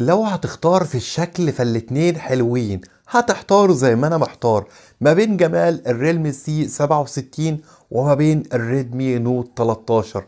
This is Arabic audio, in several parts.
لو هتختار في الشكل فالاتنين حلوين هتحتار زي ما انا محتار ما بين جمال الريلمي سي 67 وما بين الريدمي نوت 13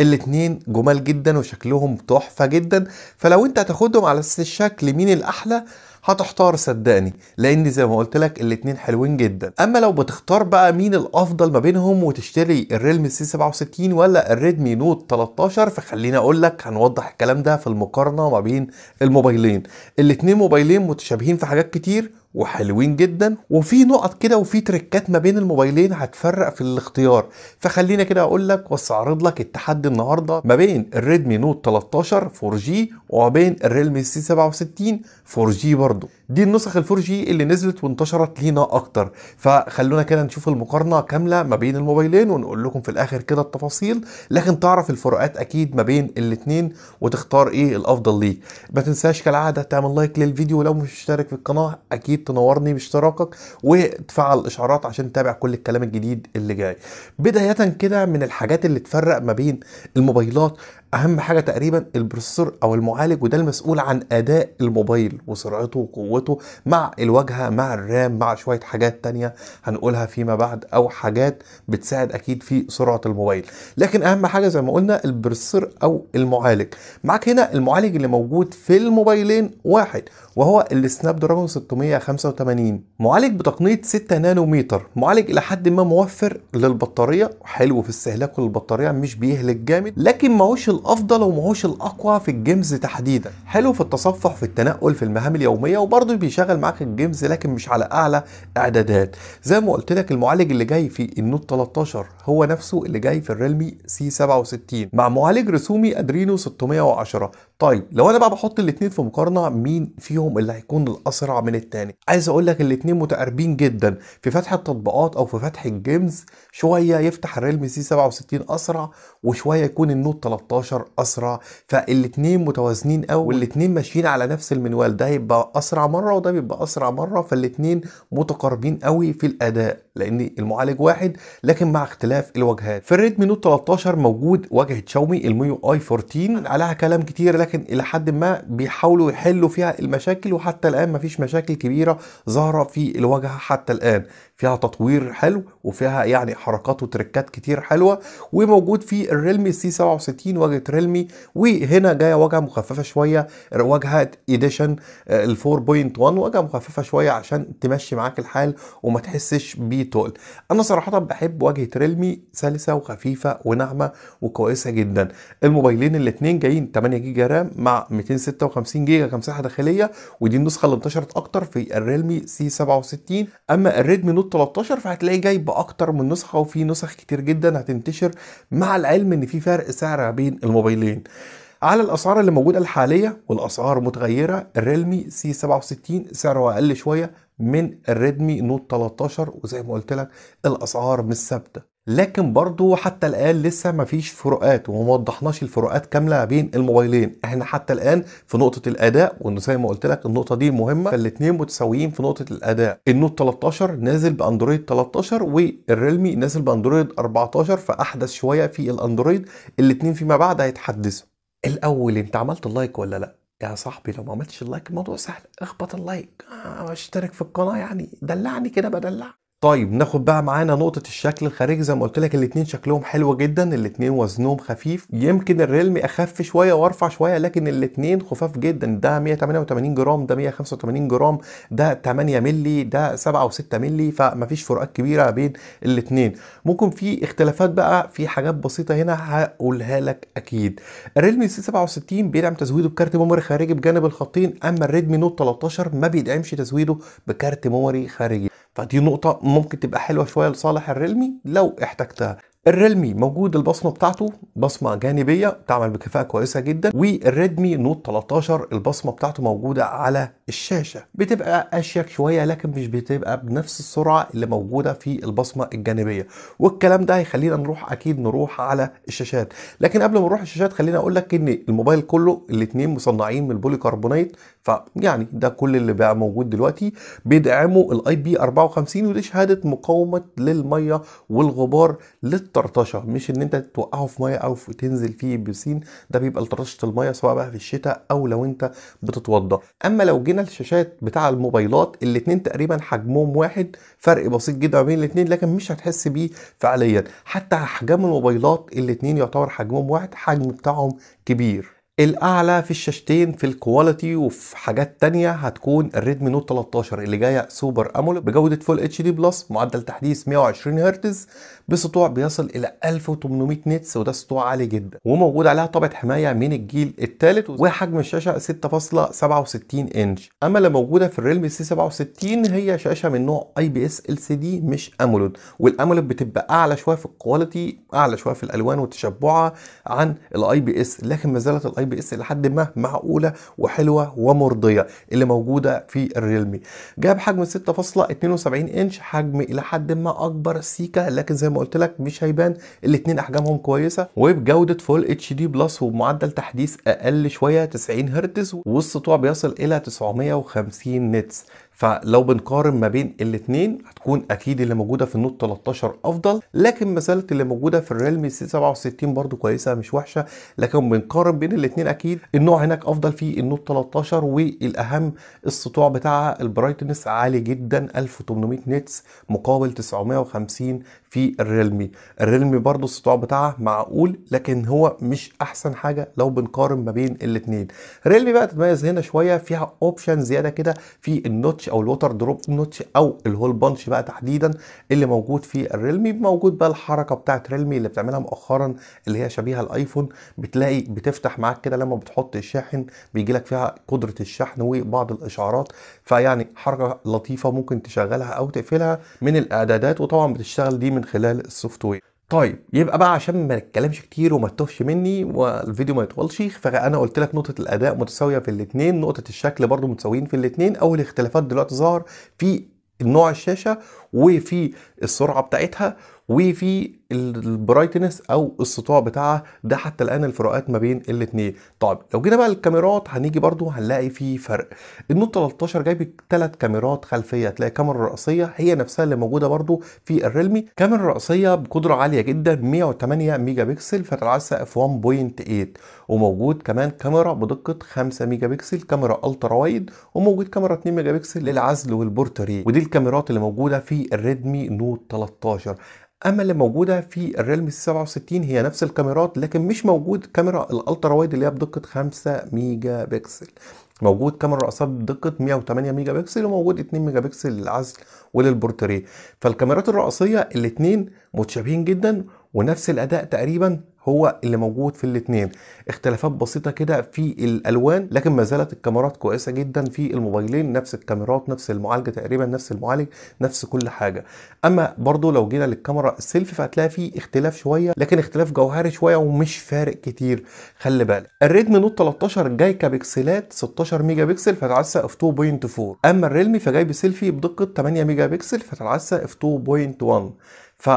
الاتنين جمال جدا وشكلهم تحفة جدا فلو انت هتاخدهم على اساس الشكل مين الاحلى هتحتار صدقني لان زي ما قلت لك الاتنين حلوين جدا اما لو بتختار بقى مين الافضل ما بينهم وتشتري الريلم سي 67 ولا الريدمي نوت 13 فخليني اقول لك هنوضح الكلام ده في المقارنه ما بين الموبايلين الاتنين موبايلين متشابهين في حاجات كتير وحلوين جدا وفي نقط كده وفي تريكات ما بين الموبايلين هتفرق في الاختيار فخلينا كده اقول لك واستعرض لك التحدي النهارده ما بين الريدمي نوت 13 4G وما بين الريلمي سي 67 4G برضه دي النسخ الفور جي اللي نزلت وانتشرت لينا اكتر فخلونا كده نشوف المقارنه كامله ما بين الموبايلين ونقول لكم في الاخر كده التفاصيل لكن تعرف الفروقات اكيد ما بين الاثنين وتختار ايه الافضل ليك ما تنساش كالعاده تعمل لايك للفيديو ولو مش مشترك في القناه اكيد تنورني باشتراكك وتفعل الاشعارات عشان تتابع كل الكلام الجديد اللي جاي بدايه كده من الحاجات اللي تفرق ما بين الموبايلات اهم حاجه تقريبا البروسيسور او المعالج وده المسؤول عن اداء الموبايل وسرعته وقوته مع الواجهه مع الرام مع شويه حاجات تانية هنقولها فيما بعد او حاجات بتساعد اكيد في سرعه الموبايل لكن اهم حاجه زي ما قلنا البروسيسور او المعالج معاك هنا المعالج اللي موجود في الموبايلين واحد وهو السناب دراجون 685 معالج بتقنيه 6 نانومتر معالج الى حد ما موفر للبطاريه حلو في استهلاكه للبطاريه مش بيهلك جامد لكن ماهوش الافضل هوش الاقوى في الجيمز تحديدا حلو في التصفح في التنقل في المهام اليوميه وبرضه بيشغل معاك الجيمز لكن مش على اعلى اعدادات زي ما قلت لك المعالج اللي جاي في النوت 13 هو نفسه اللي جاي في الريلمي سي 67 مع معالج رسومي ادرينو 610 طيب لو انا بقى بحط الاثنين في مقارنه مين فيهم اللي هيكون الاسرع من الثاني عايز اقول لك الاثنين متقاربين جدا في فتح التطبيقات او في فتح الجيمز شويه يفتح الريلم سي 67 اسرع وشويه يكون النوت 13 اسرع فالاثنين متوازنين قوي والاثنين ماشيين على نفس المنوال ده هيبقى اسرع مره وده بيبقى اسرع مره فالاثنين متقاربين قوي في الاداء لان المعالج واحد لكن مع اختلاف الواجهات في الريدمي نوت 13 موجود واجهه شاومي الميو اي 14 عليها كلام كتير لكن ولكن الى حد ما بيحاولوا يحلوا فيها المشاكل وحتى الان مفيش مشاكل كبيره ظاهره في الواجهه حتى الان فيها تطوير حلو وفيها يعني حركات وتركات كتير حلوه وموجود في الريلمي سي 67 واجهه ريلمي وهنا جايه واجهه مخففه شويه واجهه ايديشن ال 4.1 واجهه مخففه شويه عشان تمشي معاك الحال وما تحسش بتقل انا صراحه بحب واجهه ريلمي سلسه وخفيفه وناعمه وكويسه جدا الموبايلين الاثنين جايين 8 جيجا رام مع 256 جيجا كمساحه داخليه ودي النسخه اللي انتشرت اكتر في الريلمي سي 67 اما الريدمي نوت ال 13 فهتلاقيه جاي باكتر من نسخه وفي نسخ كتير جدا هتنتشر مع العلم ان في فرق سعر بين الموبايلين على الاسعار اللي موجوده الحاليه والاسعار متغيره الريلمي سي 67 سعره اقل شويه من الريدمي نوت 13 وزي ما قلت لك الاسعار مش ثابته لكن برضو حتى الان لسه مفيش فروقات وما وضحناش الفروقات كامله بين الموبايلين احنا حتى الان في نقطه الاداء وانه زي ما قلت لك النقطه دي مهمه فالاثنين متساويين في نقطه الاداء النوت 13 نازل باندرويد 13 والريلمي نازل باندرويد 14 فاحدث شويه في الاندرويد الاثنين فيما بعد هيتحدثوا الاول انت عملت اللايك ولا لا يا صاحبي لو ما عملتش اللايك الموضوع سهل اخبط اللايك آه، اشترك في القناه يعني دلعني كده بدلع طيب ناخد بقى معانا نقطة الشكل الخارجي زي ما قلت لك الاتنين شكلهم حلو جدا الاتنين وزنهم خفيف يمكن الريلمي اخف شوية وارفع شوية لكن الاتنين خفاف جدا ده 188 جرام ده 185 جرام ده 8 ملي ده 7 و6 ملي فمفيش فروقات كبيرة بين الاتنين ممكن في اختلافات بقى في حاجات بسيطة هنا هقولها لك اكيد الريلمي سي 67 بيدعم تزويده بكارت ميموري خارجي بجانب الخطين اما الريدمي نوت 13 ما بيدعمش تزويده بكارت ميموري خارجي فدي نقطة ممكن تبقى حلوة شوية لصالح الريلمي لو احتجتها الريلمي موجود البصمة بتاعته بصمة جانبية بتعمل بكفاءة كويسة جدا والريدمي نوت 13 البصمة بتاعته موجودة على الشاشة بتبقى أشيك شوية لكن مش بتبقى بنفس السرعة اللي موجودة في البصمة الجانبية والكلام ده هيخلينا نروح أكيد نروح على الشاشات لكن قبل ما نروح الشاشات خلينا أقول لك إن الموبايل كله الاتنين مصنعين من كربونيت فيعني ده كل اللي بقى موجود دلوقتي بيدعموا الاي بي 54 ودي شهادة مقاومة للمية والغبار للطرطشة مش إن أنت توقعه في مية أو في تنزل فيه بسين ده بيبقى لطرطشة المية سواء بقى في الشتاء أو لو أنت بتتوضى أما لو جينا عندنا الشاشات بتاع الموبايلات الاثنين تقريبا حجمهم واحد فرق بسيط جدا بين الاثنين لكن مش هتحس بيه فعليا حتى احجام الموبايلات الاثنين يعتبر حجمهم واحد حجم بتاعهم كبير الاعلى في الشاشتين في الكواليتي وفي حاجات تانية هتكون الريدمي نوت 13 اللي جايه سوبر امول بجوده فول اتش دي بلس معدل تحديث 120 هرتز بسطوع بيصل الى 1800 نتس وده سطوع عالي جدا وموجود عليها طابعه حمايه من الجيل الثالث وحجم الشاشه 6.67 انش اما اللي موجوده في الريلمي سي 67 هي شاشه من نوع اي بي اس ال سي دي مش امولود والامولود بتبقى اعلى شويه في الكواليتي اعلى شويه في الالوان وتشبعها عن الاي بي اس لكن ما زالت الاي بي اس لحد ما معقوله وحلوه ومرضيه اللي موجوده في الريلمي جايه بحجم 6.72 انش حجم الى حد ما اكبر سيكا لكن زي ما قلت لك مش هيبان الاثنين احجامهم كويسه وبجوده فول اتش دي بلس ومعدل تحديث اقل شويه 90 هرتز والسطوع بيصل الى 950 نتس فلو بنقارن ما بين الاثنين هتكون اكيد اللي موجوده في النوت 13 افضل لكن ما زالت اللي موجوده في الريلمي سي 67 برضو كويسه مش وحشه لكن بنقارن بين الاثنين اكيد النوع هناك افضل في النوت 13 والاهم السطوع بتاعها البرايتنس عالي جدا 1800 نتس مقابل 950 في الريلمي الريلمي برضو السطوع بتاعها معقول لكن هو مش احسن حاجه لو بنقارن ما بين الاثنين ريلمي بقى تتميز هنا شويه فيها اوبشن زياده كده في النوتش او الوتر دروب نوتش او الهول بانش بقى تحديدا اللي موجود في الريلمي موجود بقى الحركه بتاعه ريلمي اللي بتعملها مؤخرا اللي هي شبيهه الايفون بتلاقي بتفتح معاك كده لما بتحط الشاحن بيجي لك فيها قدره الشحن وبعض الاشعارات فيعني حركه لطيفه ممكن تشغلها او تقفلها من الاعدادات وطبعا بتشتغل دي من خلال السوفت وير طيب يبقى بقى عشان ما نتكلمش كتير وما تتوهش مني والفيديو ما يطولش فانا قلت لك نقطه الاداء متساويه في الاثنين نقطه الشكل برضو متساويين في الاثنين اول اختلافات دلوقتي ظهر في نوع الشاشه وفي السرعه بتاعتها وفي البرايتنس او السطوع بتاعها ده حتى الان الفروقات ما بين الاثنين طيب لو جينا بقى للكاميرات هنيجي برضو هنلاقي في فرق النوت 13 جايب ثلاث كاميرات خلفيه تلاقي كاميرا رئيسيه هي نفسها اللي موجوده برضو في الريلمي كاميرا رئيسيه بقدره عاليه جدا 108 ميجا بكسل فتعال سقف 1.8 وموجود كمان كاميرا بدقه 5 ميجا بكسل كاميرا الترا وايد وموجود كاميرا 2 ميجا بكسل للعزل والبورتريه ودي الكاميرات اللي موجوده في الريدمي نوت 13 اما اللي موجوده في الريلم 67 هي نفس الكاميرات لكن مش موجود كاميرا الالترا وايد اللي هي بدقه 5 ميجا بكسل موجود كاميرا رأسها بدقة 108 ميجا بكسل وموجود 2 ميجا بكسل للعزل وللبورتريه فالكاميرات الرئيسية الاتنين متشابهين جدا ونفس الاداء تقريبا هو اللي موجود في الاثنين اختلافات بسيطه كده في الالوان لكن ما زالت الكاميرات كويسه جدا في الموبايلين نفس الكاميرات نفس المعالجه تقريبا نفس المعالج نفس كل حاجه اما برضو لو جينا للكاميرا السيلفي فهتلاقي في اختلاف شويه لكن اختلاف جوهري شويه ومش فارق كتير خلي بالك الريدمي نوت 13 جاي كبكسلات 16 ميجا بكسل فتعسى اف 2.4 اما الريلمي فجاي بسيلفي بدقه 8 ميجا بكسل فتعسى اف 2.1 ف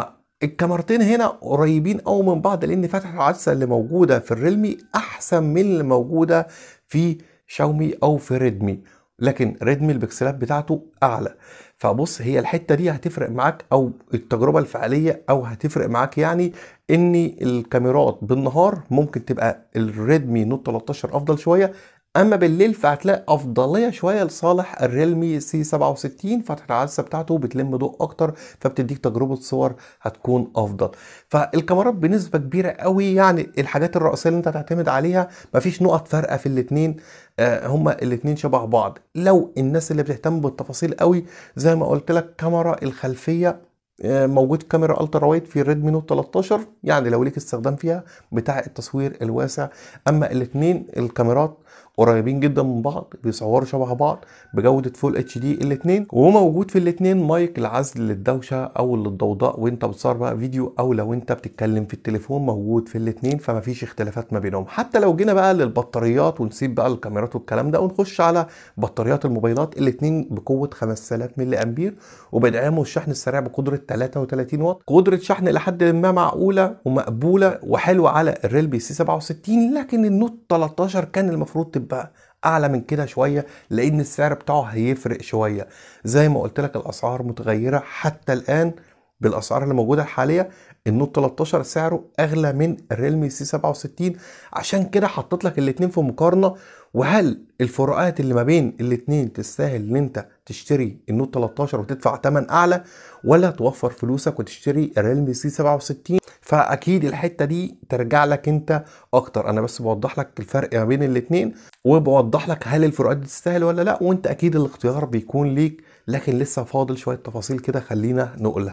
الكاميرتين هنا قريبين قوي من بعض لان فتحه العدسه اللي موجوده في الريلمي احسن من اللي موجوده في شاومي او في ريدمي لكن ريدمي البكسلات بتاعته اعلى فبص هي الحته دي هتفرق معاك او التجربه الفعليه او هتفرق معاك يعني ان الكاميرات بالنهار ممكن تبقى الريدمي نوت 13 افضل شويه اما بالليل فهتلاقي افضليه شويه لصالح الريلمي سي 67 فتحه العدسه بتاعته بتلم ضوء اكتر فبتديك تجربه صور هتكون افضل فالكاميرات بنسبه كبيره قوي يعني الحاجات الرئيسيه اللي انت هتعتمد عليها مفيش نقط فارقه في الاثنين آه، هما الاثنين شبه بعض لو الناس اللي بتهتم بالتفاصيل قوي زي ما قلت لك كاميرا الخلفيه آه، موجود كاميرا الترا وايد في ريدمي نوت 13 يعني لو ليك استخدام فيها بتاع التصوير الواسع اما الاثنين الكاميرات قريبين جدا من بعض بيصوروا شبه بعض بجوده فول اتش دي الاثنين وموجود في الاثنين مايك العزل للدوشه او للضوضاء وانت بتصور بقى فيديو او لو انت بتتكلم في التليفون موجود في الاثنين فمفيش اختلافات ما بينهم حتى لو جينا بقى للبطاريات ونسيب بقى الكاميرات والكلام ده ونخش على بطاريات الموبايلات الاثنين بقوه 5000 ملي امبير وبيدعموا الشحن السريع بقدره 33 واط قدره شحن لحد ما معقوله ومقبوله وحلوه على الريلبي سي 67 لكن النوت 13 كان المفروض تبقى هيبقى اعلى من كده شويه لان السعر بتاعه هيفرق شويه زي ما قلت لك الاسعار متغيره حتى الان بالاسعار اللي موجوده الحاليه النوت 13 سعره اغلى من الريلمي سي 67 عشان كده حطيت لك الاثنين في مقارنه وهل الفروقات اللي ما بين الاتنين تستاهل ان انت تشتري النوت 13 وتدفع ثمن اعلى ولا توفر فلوسك وتشتري الريلمي سي 67 فاكيد الحته دي ترجع لك انت اكتر انا بس بوضح لك الفرق ما بين الاتنين وبوضح لك هل الفروقات دي تستاهل ولا لا وانت اكيد الاختيار بيكون ليك لكن لسه فاضل شويه تفاصيل كده خلينا نقولها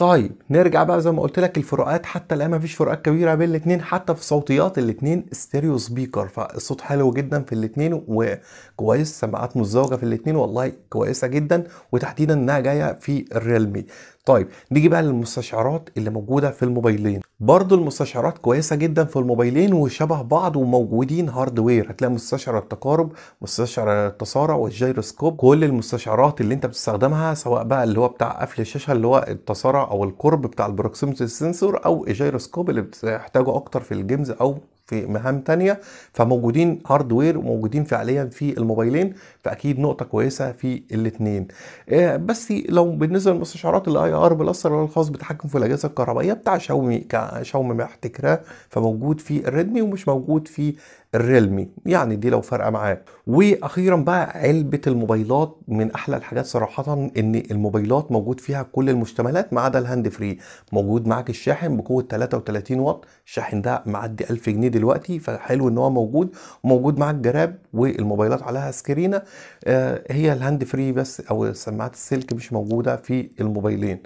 طيب نرجع بقى زي ما قلت لك الفروقات حتى الان مفيش فروقات كبيره بين الاثنين حتى في صوتيات الاثنين ستيريو سبيكر فالصوت حلو جدا في الاثنين وكويس سماعات مزدوجه في الاثنين والله كويسه جدا وتحديدا انها جايه في الريلمي طيب نيجي بقى للمستشعرات اللي موجوده في الموبايلين برضو المستشعرات كويسه جدا في الموبايلين وشبه بعض وموجودين هاردوير هتلاقي مستشعر التقارب مستشعر التسارع والجيروسكوب كل المستشعرات اللي انت بتستخدمها سواء بقى اللي هو بتاع قفل الشاشه اللي هو التسارع او القرب بتاع البروكسيمتي سنسور او الجيروسكوب اللي بتحتاجه اكتر في الجيمز او في مهام تانية فموجودين هاردوير وموجودين فعليا في الموبايلين فاكيد نقطه كويسه في الاثنين آه، بس لو بالنسبه لمستشعرات الاي ار بلس الخاص بالتحكم في الاجهزه الكهربائيه بتاع شاومي شاومي محتكراه فموجود في الريدمي ومش موجود في الريلمي يعني دي لو فارقه معاك واخيرا بقى علبه الموبايلات من احلى الحاجات صراحه ان الموبايلات موجود فيها كل المشتملات ما عدا الهاند فري موجود معاك الشاحن بقوه 33 واط الشاحن ده معدي 1000 جنيه دلوقتي فحلو ان هو موجود موجود معاك جراب والموبايلات عليها سكرينه آه هي الهاند فري بس او سماعات السلك مش موجوده في الموبايلين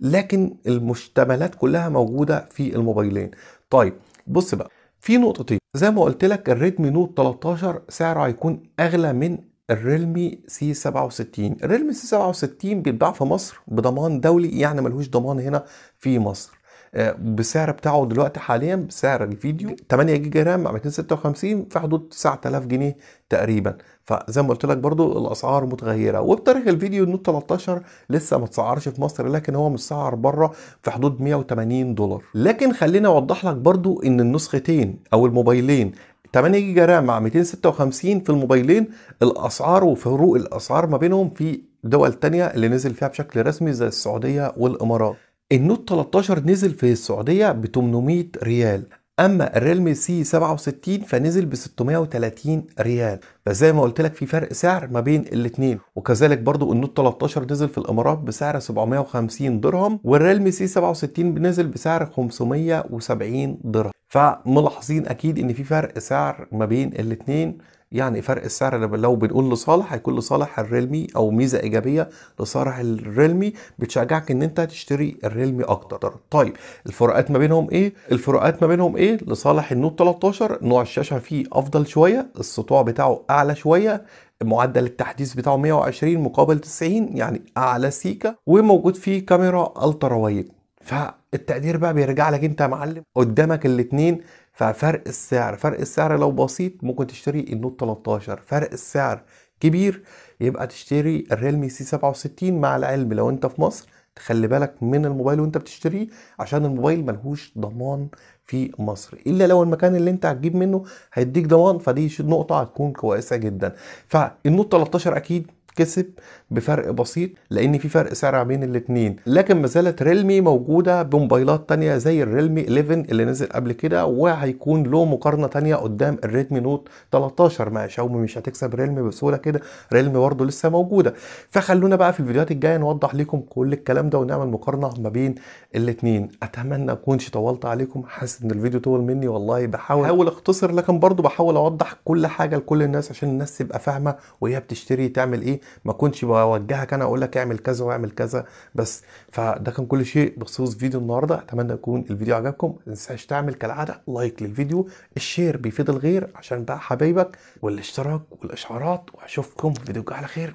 لكن المشتملات كلها موجوده في الموبايلين طيب بص بقى في نقطتين زي ما قلت لك الريدمي نوت 13 سعره هيكون اغلى من الريلمي سي 67 الريلمي سي 67 بيتباع في مصر بضمان دولي يعني ملهوش ضمان هنا في مصر آه، بسعر بتاعه دلوقتي حاليا بسعر الفيديو 8 جيجا رام 256 في حدود 9000 جنيه تقريبا فزي ما قلت لك برضو الاسعار متغيره وبتاريخ الفيديو النوت 13 لسه ما اتسعرش في مصر لكن هو متسعر بره في حدود 180 دولار لكن خليني اوضح لك برضو ان النسختين او الموبايلين 8 جيجا رام مع 256 في الموبايلين الاسعار وفروق الاسعار ما بينهم في دول تانية اللي نزل فيها بشكل رسمي زي السعودية والامارات النوت 13 نزل في السعودية ب 800 ريال اما الريلمي سي 67 فنزل ب 630 ريال فزي ما قلت لك في فرق سعر ما بين الاثنين وكذلك برضو النوت 13 نزل في الامارات بسعر 750 درهم والريلمي سي 67 نزل بسعر 570 درهم فملاحظين اكيد ان في فرق سعر ما بين الاثنين يعني فرق السعر لو بنقول لصالح هيكون لصالح الريلمي او ميزه ايجابيه لصالح الريلمي بتشجعك ان انت تشتري الريلمي اكتر طيب الفروقات ما بينهم ايه الفروقات ما بينهم ايه لصالح النوت 13 نوع الشاشه فيه افضل شويه السطوع بتاعه اعلى شويه معدل التحديث بتاعه 120 مقابل 90 يعني اعلى سيكه وموجود فيه كاميرا الترا وايد فالتقدير بقى بيرجع لك انت يا معلم قدامك الاثنين ففرق السعر فرق السعر لو بسيط ممكن تشتري النوت 13 فرق السعر كبير يبقى تشتري الريلمي سي 67 مع العلم لو انت في مصر تخلي بالك من الموبايل وانت بتشتريه عشان الموبايل ملهوش ضمان في مصر الا لو المكان اللي انت هتجيب منه هيديك ضمان فدي نقطه هتكون كويسه جدا فالنوت 13 اكيد كسب بفرق بسيط لان في فرق سعر بين الاثنين لكن ما زالت ريلمي موجوده بموبايلات تانية زي الريلمي 11 اللي نزل قبل كده وهيكون له مقارنه تانية قدام الريدمي نوت 13 مع شاومي مش هتكسب ريلمي بسهوله كده ريلمي برضه لسه موجوده فخلونا بقى في الفيديوهات الجايه نوضح لكم كل الكلام ده ونعمل مقارنه ما بين الاثنين اتمنى اكونش طولت عليكم حاسس ان الفيديو طول مني والله بحاول بحاول اختصر لكن برضه بحاول اوضح كل حاجه لكل الناس عشان الناس تبقى فاهمه وهي بتشتري تعمل ايه ما كنتش بوجهك انا اقول لك اعمل كذا واعمل كذا بس فده كان كل شيء بخصوص فيديو النهارده اتمنى يكون الفيديو عجبكم ما تنساش تعمل كالعاده لايك للفيديو الشير بيفيد الغير عشان بقى حبايبك والاشتراك والاشعارات واشوفكم في فيديو على خير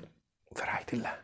في رعايه الله